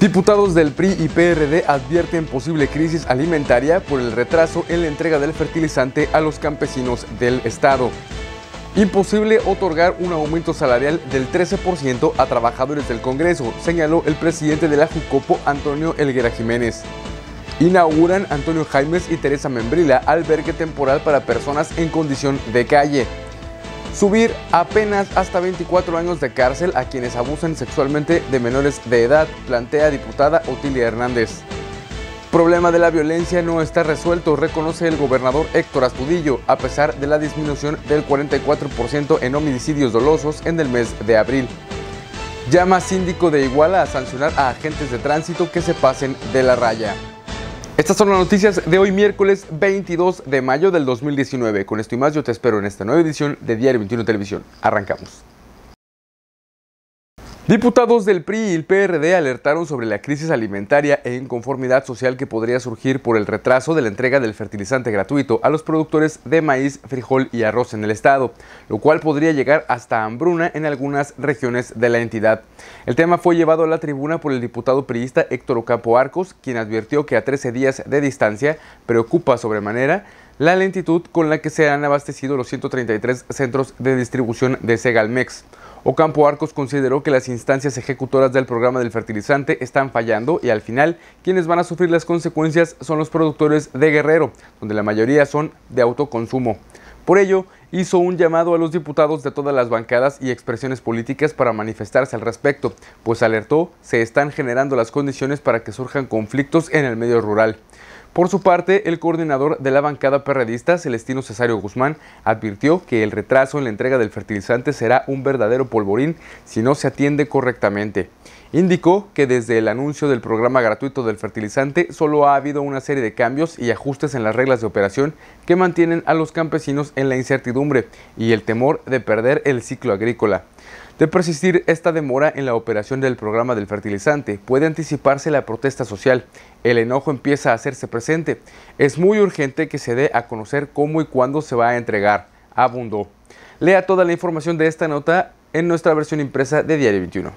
Diputados del PRI y PRD advierten posible crisis alimentaria por el retraso en la entrega del fertilizante a los campesinos del Estado. Imposible otorgar un aumento salarial del 13% a trabajadores del Congreso, señaló el presidente de la Jucopo, Antonio Elguera Jiménez. Inauguran Antonio Jaimes y Teresa Membrila albergue temporal para personas en condición de calle subir apenas hasta 24 años de cárcel a quienes abusan sexualmente de menores de edad, plantea diputada Otilia Hernández. Problema de la violencia no está resuelto, reconoce el gobernador Héctor Astudillo, a pesar de la disminución del 44% en homicidios dolosos en el mes de abril. Llama síndico de Iguala a sancionar a agentes de tránsito que se pasen de la raya. Estas son las noticias de hoy miércoles 22 de mayo del 2019. Con esto y más yo te espero en esta nueva edición de Diario 21 Televisión. Arrancamos. Diputados del PRI y el PRD alertaron sobre la crisis alimentaria e inconformidad social que podría surgir por el retraso de la entrega del fertilizante gratuito a los productores de maíz, frijol y arroz en el estado, lo cual podría llegar hasta hambruna en algunas regiones de la entidad. El tema fue llevado a la tribuna por el diputado priista Héctor Ocampo Arcos, quien advirtió que a 13 días de distancia preocupa sobremanera la lentitud con la que se han abastecido los 133 centros de distribución de Segalmex. Ocampo Arcos consideró que las instancias ejecutoras del programa del fertilizante están fallando y al final quienes van a sufrir las consecuencias son los productores de Guerrero, donde la mayoría son de autoconsumo. Por ello, hizo un llamado a los diputados de todas las bancadas y expresiones políticas para manifestarse al respecto, pues alertó se están generando las condiciones para que surjan conflictos en el medio rural. Por su parte, el coordinador de la bancada perredista, Celestino Cesario Guzmán, advirtió que el retraso en la entrega del fertilizante será un verdadero polvorín si no se atiende correctamente. Indicó que desde el anuncio del programa gratuito del fertilizante solo ha habido una serie de cambios y ajustes en las reglas de operación que mantienen a los campesinos en la incertidumbre y el temor de perder el ciclo agrícola. De persistir esta demora en la operación del programa del fertilizante, puede anticiparse la protesta social. El enojo empieza a hacerse presente. Es muy urgente que se dé a conocer cómo y cuándo se va a entregar, abundó. Lea toda la información de esta nota en nuestra versión impresa de Diario 21.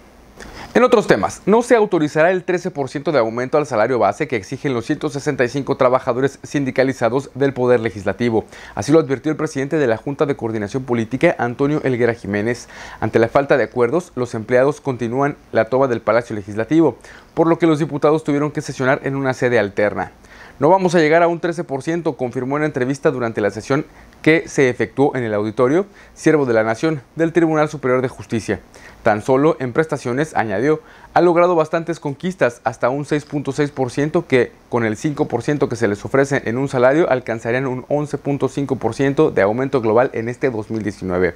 En otros temas, no se autorizará el 13% de aumento al salario base que exigen los 165 trabajadores sindicalizados del Poder Legislativo. Así lo advirtió el presidente de la Junta de Coordinación Política, Antonio Elguera Jiménez. Ante la falta de acuerdos, los empleados continúan la toba del Palacio Legislativo, por lo que los diputados tuvieron que sesionar en una sede alterna. No vamos a llegar a un 13%, confirmó en entrevista durante la sesión que se efectuó en el auditorio Siervo de la Nación del Tribunal Superior de Justicia. Tan solo en prestaciones, añadió, ha logrado bastantes conquistas, hasta un 6.6% que con el 5% que se les ofrece en un salario alcanzarían un 11.5% de aumento global en este 2019.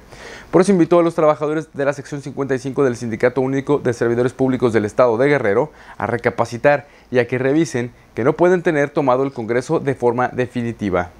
Por eso invitó a los trabajadores de la sección 55 del Sindicato Único de Servidores Públicos del Estado de Guerrero a recapacitar y a que revisen que no pueden tener tomado el Congreso de forma definitiva.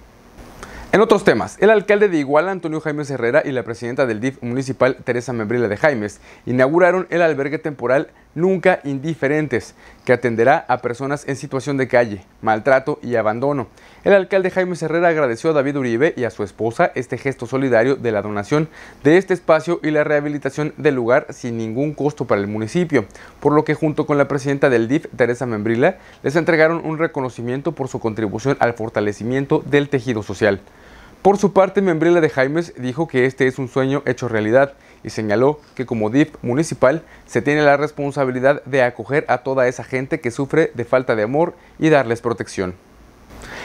En otros temas, el alcalde de Iguala, Antonio Jaimes Herrera, y la presidenta del DIF municipal, Teresa Membrila de Jaimes, inauguraron el albergue temporal nunca indiferentes, que atenderá a personas en situación de calle, maltrato y abandono. El alcalde Jaime Herrera agradeció a David Uribe y a su esposa este gesto solidario de la donación de este espacio y la rehabilitación del lugar sin ningún costo para el municipio, por lo que junto con la presidenta del DIF, Teresa Membrila, les entregaron un reconocimiento por su contribución al fortalecimiento del tejido social. Por su parte, Membrila de Jaimes dijo que este es un sueño hecho realidad y señaló que como DIF municipal se tiene la responsabilidad de acoger a toda esa gente que sufre de falta de amor y darles protección.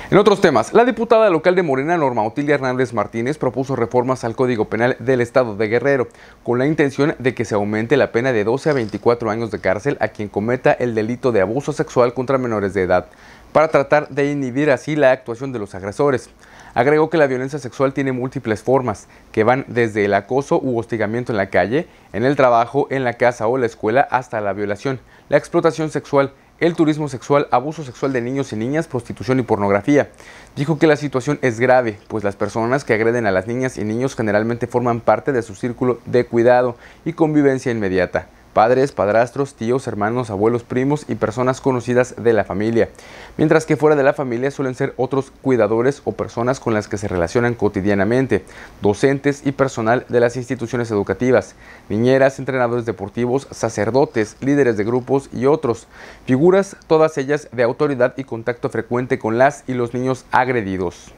En otros temas, la diputada local de Morena, Norma Otilia Hernández Martínez, propuso reformas al Código Penal del Estado de Guerrero, con la intención de que se aumente la pena de 12 a 24 años de cárcel a quien cometa el delito de abuso sexual contra menores de edad, para tratar de inhibir así la actuación de los agresores. Agregó que la violencia sexual tiene múltiples formas, que van desde el acoso u hostigamiento en la calle, en el trabajo, en la casa o la escuela, hasta la violación, la explotación sexual, el turismo sexual, abuso sexual de niños y niñas, prostitución y pornografía. Dijo que la situación es grave, pues las personas que agreden a las niñas y niños generalmente forman parte de su círculo de cuidado y convivencia inmediata padres, padrastros, tíos, hermanos, abuelos, primos y personas conocidas de la familia, mientras que fuera de la familia suelen ser otros cuidadores o personas con las que se relacionan cotidianamente, docentes y personal de las instituciones educativas, niñeras, entrenadores deportivos, sacerdotes, líderes de grupos y otros, figuras todas ellas de autoridad y contacto frecuente con las y los niños agredidos.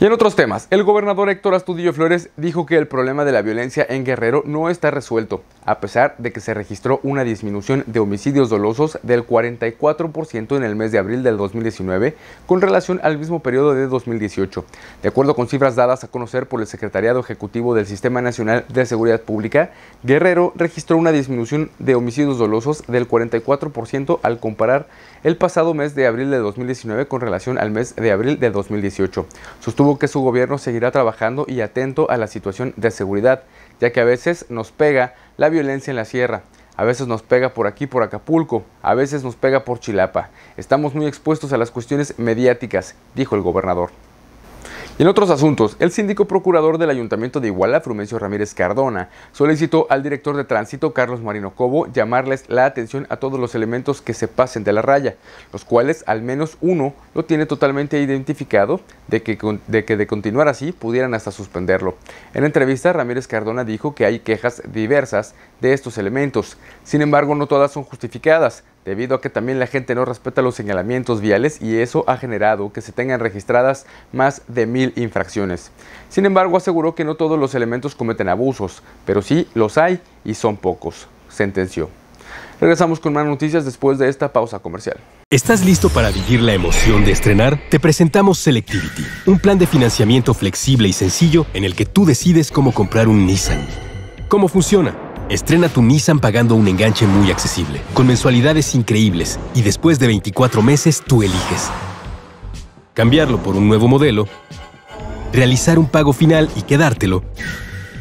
Y en otros temas, el gobernador Héctor Astudillo Flores dijo que el problema de la violencia en Guerrero no está resuelto, a pesar de que se registró una disminución de homicidios dolosos del 44% en el mes de abril del 2019 con relación al mismo periodo de 2018. De acuerdo con cifras dadas a conocer por el Secretariado Ejecutivo del Sistema Nacional de Seguridad Pública, Guerrero registró una disminución de homicidios dolosos del 44% al comparar el pasado mes de abril de 2019 con relación al mes de abril de 2018. Sostuvo que su gobierno seguirá trabajando y atento a la situación de seguridad, ya que a veces nos pega la violencia en la sierra. A veces nos pega por aquí, por Acapulco, a veces nos pega por Chilapa. Estamos muy expuestos a las cuestiones mediáticas, dijo el gobernador en otros asuntos, el síndico procurador del Ayuntamiento de Iguala, Frumencio Ramírez Cardona, solicitó al director de tránsito, Carlos Marino Cobo, llamarles la atención a todos los elementos que se pasen de la raya, los cuales al menos uno lo tiene totalmente identificado, de que, de que de continuar así pudieran hasta suspenderlo. En entrevista, Ramírez Cardona dijo que hay quejas diversas de estos elementos, sin embargo no todas son justificadas, debido a que también la gente no respeta los señalamientos viales y eso ha generado que se tengan registradas más de mil infracciones. Sin embargo, aseguró que no todos los elementos cometen abusos, pero sí los hay y son pocos, sentenció. Regresamos con más noticias después de esta pausa comercial. ¿Estás listo para vivir la emoción de estrenar? Te presentamos Selectivity, un plan de financiamiento flexible y sencillo en el que tú decides cómo comprar un Nissan. ¿Cómo funciona? Estrena tu Nissan pagando un enganche muy accesible, con mensualidades increíbles y después de 24 meses tú eliges. Cambiarlo por un nuevo modelo, realizar un pago final y quedártelo,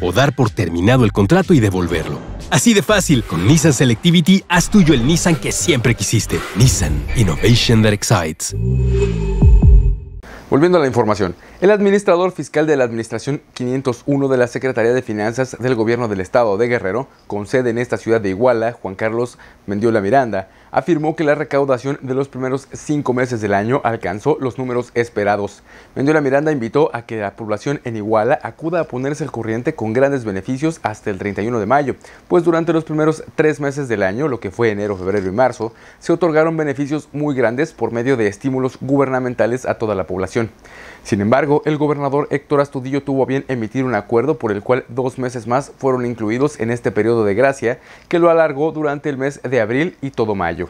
o dar por terminado el contrato y devolverlo. Así de fácil, con Nissan Selectivity haz tuyo el Nissan que siempre quisiste. Nissan Innovation That Excites. Volviendo a la información, el administrador fiscal de la Administración 501 de la Secretaría de Finanzas del Gobierno del Estado de Guerrero, con sede en esta ciudad de Iguala, Juan Carlos Mendiola Miranda, afirmó que la recaudación de los primeros cinco meses del año alcanzó los números esperados. Mendiola Miranda invitó a que la población en Iguala acuda a ponerse al corriente con grandes beneficios hasta el 31 de mayo, pues durante los primeros tres meses del año, lo que fue enero, febrero y marzo, se otorgaron beneficios muy grandes por medio de estímulos gubernamentales a toda la población. Sin embargo, el gobernador Héctor Astudillo tuvo bien emitir un acuerdo por el cual dos meses más fueron incluidos en este periodo de gracia, que lo alargó durante el mes de abril y todo mayo.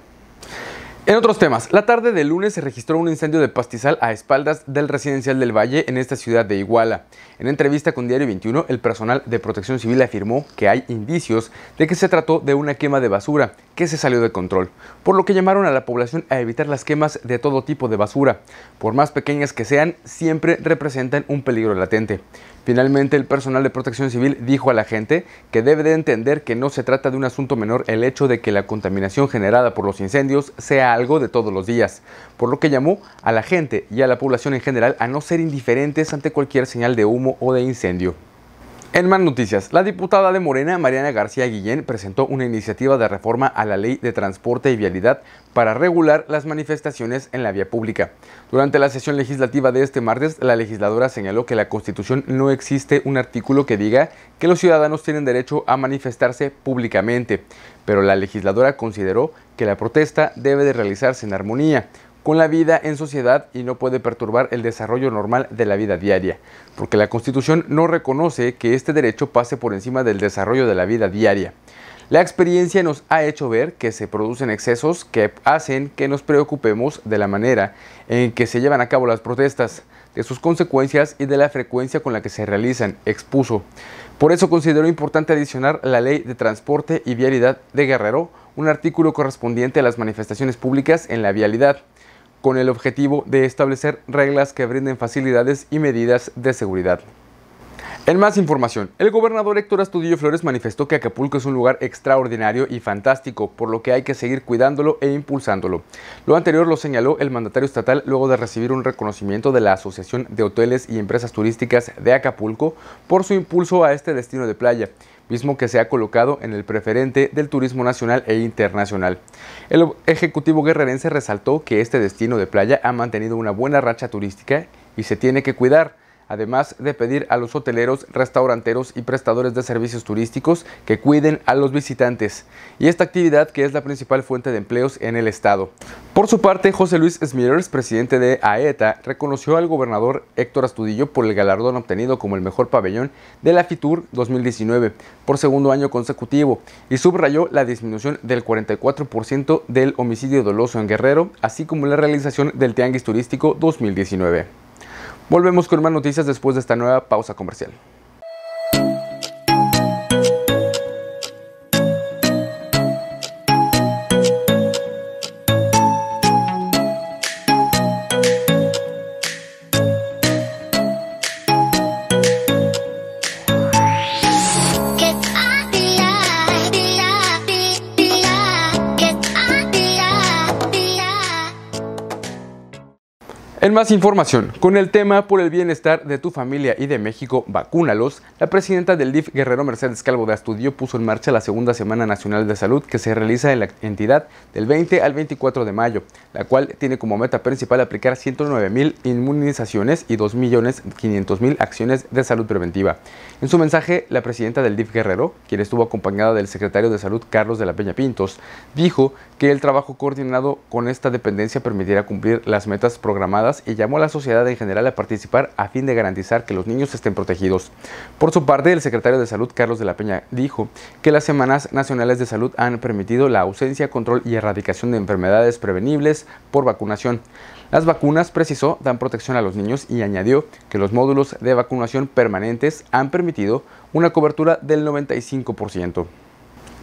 En otros temas, la tarde del lunes se registró un incendio de pastizal a espaldas del residencial del Valle en esta ciudad de Iguala. En entrevista con Diario 21, el personal de protección civil afirmó que hay indicios de que se trató de una quema de basura que se salió de control, por lo que llamaron a la población a evitar las quemas de todo tipo de basura. Por más pequeñas que sean, siempre representan un peligro latente. Finalmente, el personal de protección civil dijo a la gente que debe de entender que no se trata de un asunto menor el hecho de que la contaminación generada por los incendios sea algo de todos los días, por lo que llamó a la gente y a la población en general a no ser indiferentes ante cualquier señal de humo o de incendio. En más noticias, la diputada de Morena, Mariana García Guillén, presentó una iniciativa de reforma a la Ley de Transporte y Vialidad para regular las manifestaciones en la vía pública. Durante la sesión legislativa de este martes, la legisladora señaló que la Constitución no existe un artículo que diga que los ciudadanos tienen derecho a manifestarse públicamente, pero la legisladora consideró que la protesta debe de realizarse en armonía, con la vida en sociedad y no puede perturbar el desarrollo normal de la vida diaria, porque la Constitución no reconoce que este derecho pase por encima del desarrollo de la vida diaria. La experiencia nos ha hecho ver que se producen excesos que hacen que nos preocupemos de la manera en que se llevan a cabo las protestas, de sus consecuencias y de la frecuencia con la que se realizan, expuso. Por eso considero importante adicionar la Ley de Transporte y Vialidad de Guerrero, un artículo correspondiente a las manifestaciones públicas en la vialidad con el objetivo de establecer reglas que brinden facilidades y medidas de seguridad. En más información, el gobernador Héctor Astudillo Flores manifestó que Acapulco es un lugar extraordinario y fantástico, por lo que hay que seguir cuidándolo e impulsándolo. Lo anterior lo señaló el mandatario estatal luego de recibir un reconocimiento de la Asociación de Hoteles y Empresas Turísticas de Acapulco por su impulso a este destino de playa, mismo que se ha colocado en el preferente del turismo nacional e internacional. El Ejecutivo guerrerense resaltó que este destino de playa ha mantenido una buena racha turística y se tiene que cuidar además de pedir a los hoteleros, restauranteros y prestadores de servicios turísticos que cuiden a los visitantes, y esta actividad que es la principal fuente de empleos en el estado. Por su parte, José Luis Smirers, presidente de AETA, reconoció al gobernador Héctor Astudillo por el galardón obtenido como el mejor pabellón de la FITUR 2019 por segundo año consecutivo y subrayó la disminución del 44% del homicidio doloso en Guerrero, así como la realización del Tianguis Turístico 2019. Volvemos con más noticias después de esta nueva pausa comercial. más información, con el tema por el bienestar de tu familia y de México, vacúnalos, la presidenta del DIF Guerrero Mercedes Calvo de Astudio puso en marcha la segunda Semana Nacional de Salud que se realiza en la entidad del 20 al 24 de mayo, la cual tiene como meta principal aplicar 109 mil inmunizaciones y 2 millones 500 mil acciones de salud preventiva. En su mensaje, la presidenta del DIF Guerrero, quien estuvo acompañada del secretario de Salud Carlos de la Peña Pintos, dijo que el trabajo coordinado con esta dependencia permitirá cumplir las metas programadas y llamó a la sociedad en general a participar a fin de garantizar que los niños estén protegidos. Por su parte, el secretario de Salud, Carlos de la Peña, dijo que las Semanas Nacionales de Salud han permitido la ausencia, control y erradicación de enfermedades prevenibles por vacunación. Las vacunas, precisó, dan protección a los niños y añadió que los módulos de vacunación permanentes han permitido una cobertura del 95%.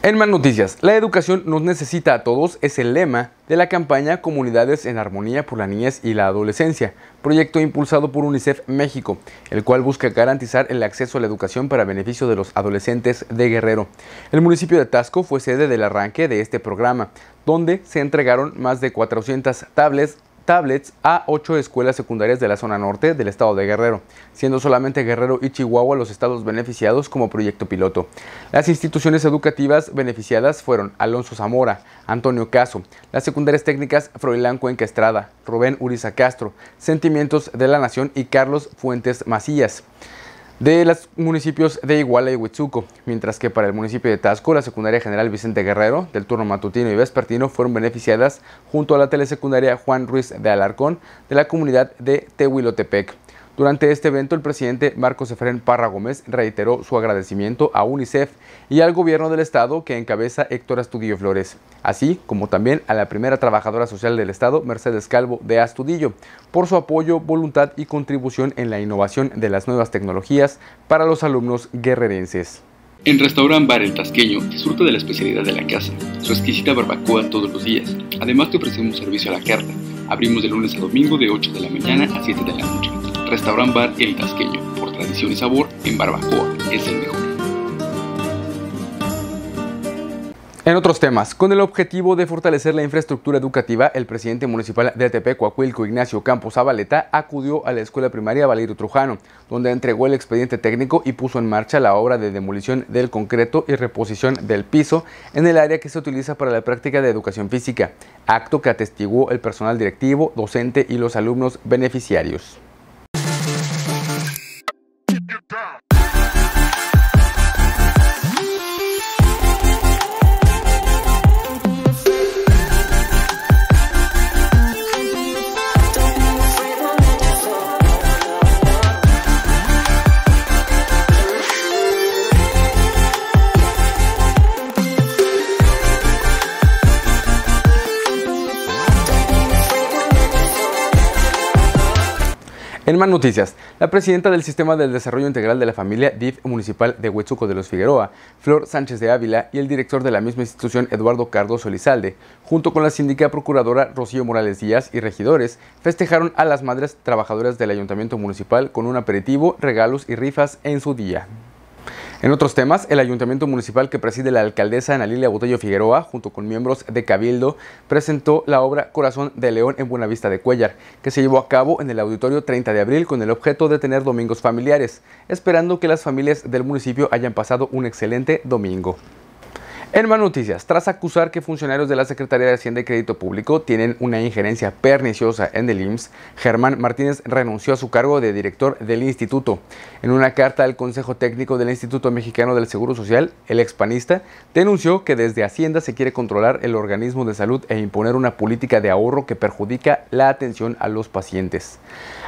En más noticias, la educación nos necesita a todos es el lema de la campaña Comunidades en Armonía por la Niñez y la Adolescencia, proyecto impulsado por UNICEF México, el cual busca garantizar el acceso a la educación para beneficio de los adolescentes de Guerrero. El municipio de Tasco fue sede del arranque de este programa, donde se entregaron más de 400 tablets tablets a ocho escuelas secundarias de la zona norte del estado de Guerrero, siendo solamente Guerrero y Chihuahua los estados beneficiados como proyecto piloto. Las instituciones educativas beneficiadas fueron Alonso Zamora, Antonio Caso, las secundarias técnicas Froilán Cuenca Estrada, Rubén Uriza Castro, Sentimientos de la Nación y Carlos Fuentes Macías de los municipios de Iguala y Huitzuco, mientras que para el municipio de Tasco, la secundaria general Vicente Guerrero, del turno matutino y vespertino, fueron beneficiadas junto a la telesecundaria Juan Ruiz de Alarcón de la comunidad de Tehuilotepec. Durante este evento, el presidente Marcos Efrén Parra Gómez reiteró su agradecimiento a UNICEF y al gobierno del Estado que encabeza Héctor Astudillo Flores, así como también a la primera trabajadora social del Estado, Mercedes Calvo de Astudillo, por su apoyo, voluntad y contribución en la innovación de las nuevas tecnologías para los alumnos guerrerenses. En Restaurante Bar El Tasqueño disfruta de la especialidad de la casa, su exquisita barbacoa todos los días. Además te ofrecemos servicio a la carta. Abrimos de lunes a domingo de 8 de la mañana a 7 de la noche Restaurant Bar El Tasqueño, por tradición y sabor, en barbacoa, es el mejor. En otros temas, con el objetivo de fortalecer la infraestructura educativa, el presidente municipal de atp Coahuilco, Ignacio Campos Avaleta, acudió a la escuela primaria Valerio Trujano, donde entregó el expediente técnico y puso en marcha la obra de demolición del concreto y reposición del piso en el área que se utiliza para la práctica de educación física, acto que atestiguó el personal directivo, docente y los alumnos beneficiarios. En más noticias, la presidenta del Sistema del Desarrollo Integral de la Familia DIF Municipal de Huetsuco de los Figueroa, Flor Sánchez de Ávila, y el director de la misma institución, Eduardo Cardo Solizalde, junto con la síndica procuradora Rocío Morales Díaz y regidores, festejaron a las madres trabajadoras del Ayuntamiento Municipal con un aperitivo, regalos y rifas en su día. En otros temas, el ayuntamiento municipal que preside la alcaldesa Ana Lilia Botello Figueroa, junto con miembros de Cabildo, presentó la obra Corazón de León en Buenavista de Cuellar, que se llevó a cabo en el auditorio 30 de abril con el objeto de tener domingos familiares, esperando que las familias del municipio hayan pasado un excelente domingo. En más noticias, tras acusar que funcionarios de la Secretaría de Hacienda y Crédito Público tienen una injerencia perniciosa en el IMSS, Germán Martínez renunció a su cargo de director del instituto. En una carta al Consejo Técnico del Instituto Mexicano del Seguro Social, el expanista denunció que desde Hacienda se quiere controlar el organismo de salud e imponer una política de ahorro que perjudica la atención a los pacientes.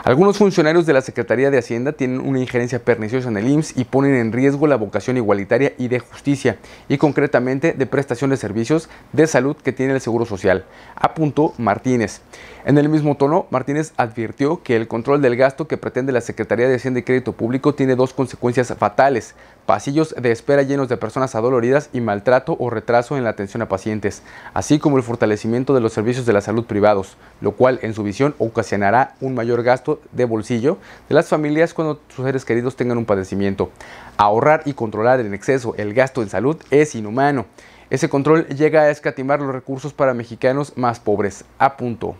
Algunos funcionarios de la Secretaría de Hacienda tienen una injerencia perniciosa en el IMSS y ponen en riesgo la vocación igualitaria y de justicia, y concretamente de prestación de servicios de salud que tiene el Seguro Social, apuntó Martínez. En el mismo tono, Martínez advirtió que el control del gasto que pretende la Secretaría de Hacienda y Crédito Público tiene dos consecuencias fatales pasillos de espera llenos de personas adoloridas y maltrato o retraso en la atención a pacientes, así como el fortalecimiento de los servicios de la salud privados, lo cual en su visión ocasionará un mayor gasto de bolsillo de las familias cuando sus seres queridos tengan un padecimiento. Ahorrar y controlar en exceso el gasto en salud es inhumano. Ese control llega a escatimar los recursos para mexicanos más pobres. A punto.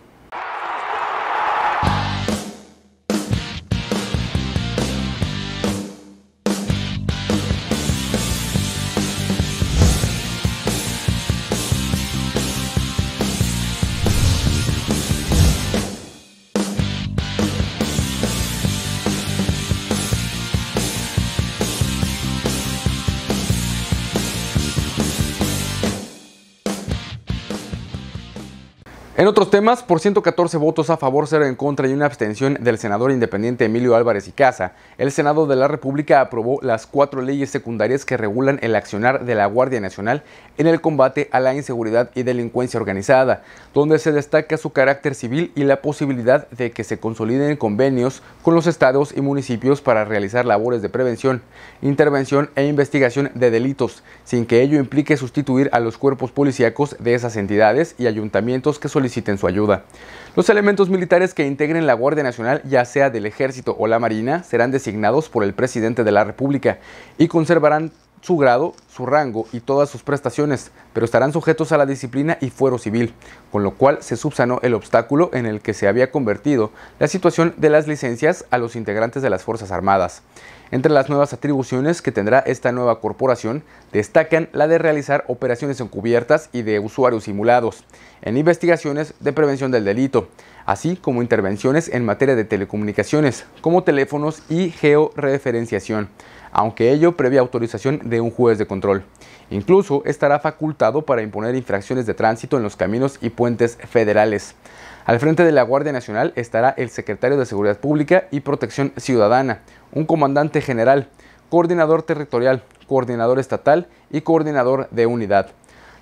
En otros temas, por 114 votos a favor, cero en contra y una abstención del senador independiente Emilio Álvarez y Casa, el Senado de la República aprobó las cuatro leyes secundarias que regulan el accionar de la Guardia Nacional en el combate a la inseguridad y delincuencia organizada, donde se destaca su carácter civil y la posibilidad de que se consoliden convenios con los estados y municipios para realizar labores de prevención, intervención e investigación de delitos, sin que ello implique sustituir a los cuerpos policíacos de esas entidades y ayuntamientos que solicitan en su ayuda. Los elementos militares que integren la Guardia Nacional, ya sea del Ejército o la Marina, serán designados por el presidente de la República y conservarán su grado, su rango y todas sus prestaciones, pero estarán sujetos a la disciplina y fuero civil, con lo cual se subsanó el obstáculo en el que se había convertido la situación de las licencias a los integrantes de las Fuerzas Armadas. Entre las nuevas atribuciones que tendrá esta nueva corporación destacan la de realizar operaciones encubiertas y de usuarios simulados, en investigaciones de prevención del delito, así como intervenciones en materia de telecomunicaciones, como teléfonos y georreferenciación aunque ello previa autorización de un juez de control. Incluso estará facultado para imponer infracciones de tránsito en los caminos y puentes federales. Al frente de la Guardia Nacional estará el secretario de Seguridad Pública y Protección Ciudadana, un comandante general, coordinador territorial, coordinador estatal y coordinador de unidad.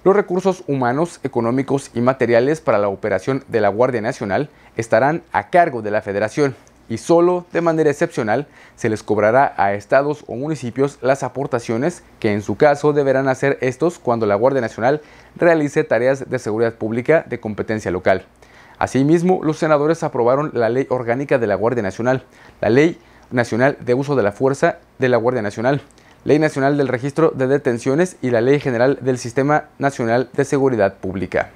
Los recursos humanos, económicos y materiales para la operación de la Guardia Nacional estarán a cargo de la Federación y solo de manera excepcional se les cobrará a estados o municipios las aportaciones que en su caso deberán hacer estos cuando la Guardia Nacional realice tareas de seguridad pública de competencia local. Asimismo, los senadores aprobaron la Ley Orgánica de la Guardia Nacional, la Ley Nacional de Uso de la Fuerza de la Guardia Nacional, Ley Nacional del Registro de Detenciones y la Ley General del Sistema Nacional de Seguridad Pública.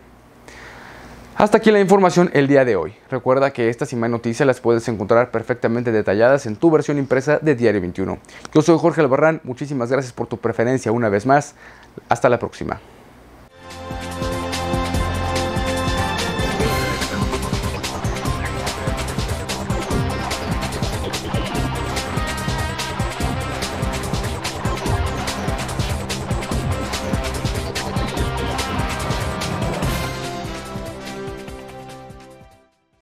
Hasta aquí la información el día de hoy. Recuerda que estas y más noticias las puedes encontrar perfectamente detalladas en tu versión impresa de Diario 21. Yo soy Jorge Albarrán, muchísimas gracias por tu preferencia una vez más. Hasta la próxima.